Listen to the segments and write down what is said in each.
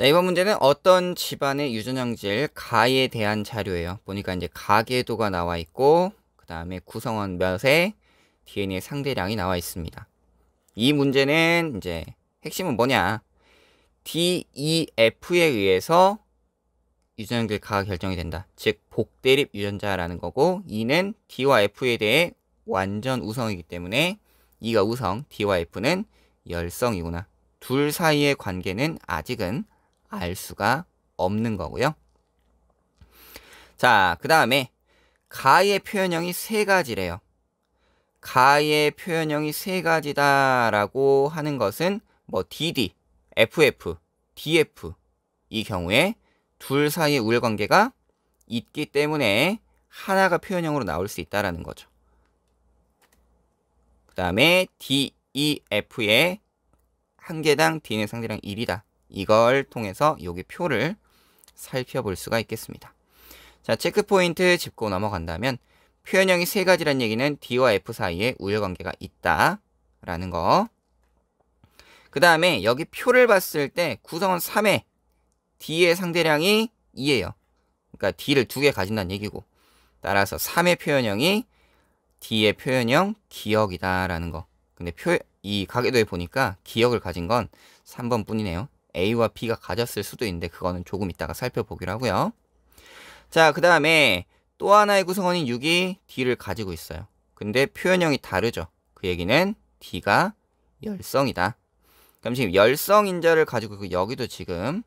자, 이번 문제는 어떤 집안의 유전형질 가에 대한 자료예요. 보니까 이제 가계도가 나와 있고 그 다음에 구성원 몇의 DNA 상대량이 나와 있습니다. 이 문제는 이제 핵심은 뭐냐? DEF에 의해서 유전형질 가가 결정이 된다. 즉 복대립 유전자라는 거고 E는 D와 F에 대해 완전 우성이기 때문에 E가 우성, D와 F는 열성이구나. 둘 사이의 관계는 아직은 알 수가 없는 거고요. 자, 그 다음에 가의 표현형이 세 가지래요. 가의 표현형이 세 가지다라고 하는 것은 뭐 DD, FF, DF 이 경우에 둘 사이의 우열 관계가 있기 때문에 하나가 표현형으로 나올 수 있다라는 거죠. 그 다음에 DEF의 한 개당 D는 상대량 1이다. 이걸 통해서 여기 표를 살펴볼 수가 있겠습니다. 자, 체크포인트 짚고 넘어간다면 표현형이 세 가지란 얘기는 D와 F 사이에 우열관계가 있다라는 거. 그 다음에 여기 표를 봤을 때 구성은 3에 D의 상대량이 2예요. 그러니까 D를 두 개 가진다는 얘기고 따라서 3의 표현형이 D의 표현형 기억이다라는 거. 근데 표, 이 가계도에 보니까 기억을 가진 건 3번뿐이네요. A와 B가 가졌을 수도 있는데 그거는 조금 이따가 살펴보기로 하고요. 자, 그 다음에 또 하나의 구성원인 6이 D를 가지고 있어요. 근데 표현형이 다르죠. 그 얘기는 D가 열성이다. 그럼 지금 열성 인자를 가지고 있고 그 여기도 지금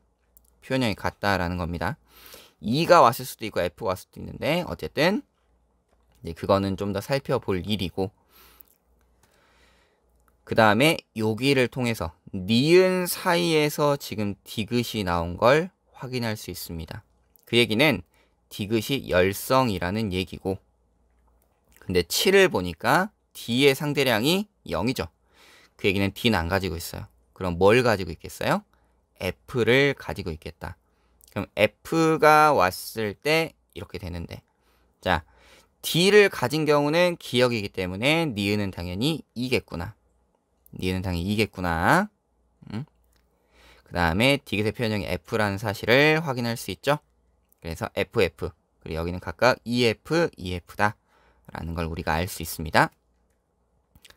표현형이 같다라는 겁니다. e 가 왔을 수도 있고 F가 왔을 수도 있는데 어쨌든 이제 그거는 좀 더 살펴볼 일이고 그 다음에 여기를 통해서 니은 사이에서 지금 디귿이 나온 걸 확인할 수 있습니다. 그 얘기는 디귿이 열성이라는 얘기고 근데 7을 보니까 D의 상대량이 0이죠. 그 얘기는 D는 안 가지고 있어요. 그럼 뭘 가지고 있겠어요? F를 가지고 있겠다. 그럼 F가 왔을 때 이렇게 되는데 자 D를 가진 경우는 기억이기 때문에 니은은 당연히 이겠구나 니은은 당연히 이겠구나 그 다음에 디귿의 표현형이 F라는 사실을 확인할 수 있죠. 그래서 FF 그리고 여기는 각각 EF, EF다 라는 걸 우리가 알 수 있습니다.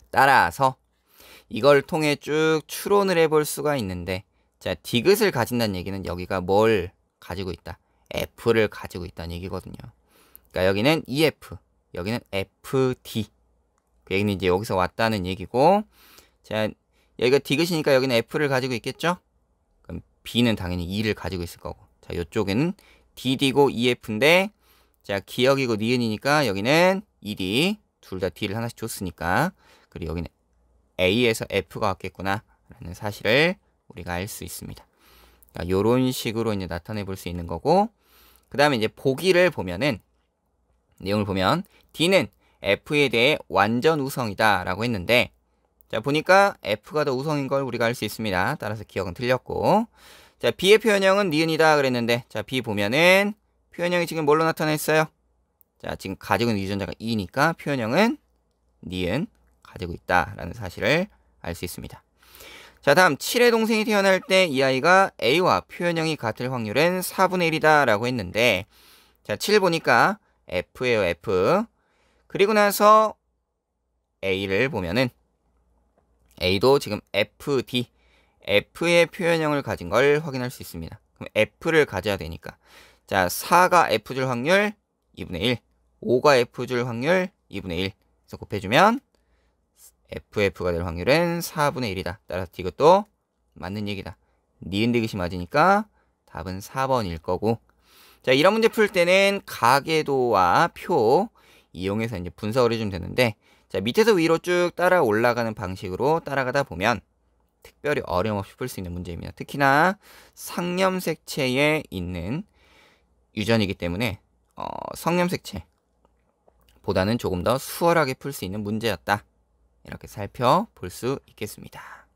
따라서 이걸 통해 쭉 추론을 해볼 수가 있는데 자 디귿을 가진다는 얘기는 여기가 뭘 가지고 있다. F를 가지고 있다는 얘기거든요. 그러니까 여기는 EF, 여기는 FD. 그 얘기는 이제 여기서 왔다는 얘기고 자 여기가 디귿이니까 여기는 F를 가지고 있겠죠? B는 당연히 E를 가지고 있을 거고 자 이쪽에는 DD고 EF인데 자 기억이고 니은이니까 여기는 ED 둘 다 D를 하나씩 줬으니까 그리고 여기는 A에서 F가 왔겠구나 라는 사실을 우리가 알 수 있습니다 요런 식으로 이제 나타내 볼 수 있는 거고 그 다음에 이제 보기를 보면은 내용을 보면 D는 F에 대해 완전 우성이다 라고 했는데 자, 보니까 F가 더 우성인 걸 우리가 알 수 있습니다. 따라서 기억은 틀렸고. 자, B의 표현형은 니은이다 그랬는데, 자, B 보면은 표현형이 지금 뭘로 나타나있어요? 자, 지금 가지고 있는 유전자가 E니까 표현형은 니은 가지고 있다라는 사실을 알 수 있습니다. 자, 다음 7의 동생이 태어날 때 이 아이가 A와 표현형이 같을 확률은 4분의 1이다라고 했는데, 자, 7 보니까 F예요, F. 그리고 나서 A를 보면은 A도 지금 FD, F의 표현형을 가진 걸 확인할 수 있습니다. 그럼 F를 가져야 되니까. 자, 4가 F줄 확률 2분의 1, 5가 F줄 확률 2분의 1. 그래서 곱해주면 FF가 될 확률은 4분의 1이다. 따라서 이것도 맞는 얘기다. 니은 디귿이 맞으니까 답은 4번일 거고. 자, 이런 문제 풀 때는 가계도와 표 이용해서 이제 분석을 해주면 되는데 자, 밑에서 위로 쭉 따라 올라가는 방식으로 따라가다 보면 특별히 어려움 없이 풀 수 있는 문제입니다. 특히나 상염색체에 있는 유전이기 때문에 어, 성염색체보다는 조금 더 수월하게 풀 수 있는 문제였다. 이렇게 살펴볼 수 있겠습니다.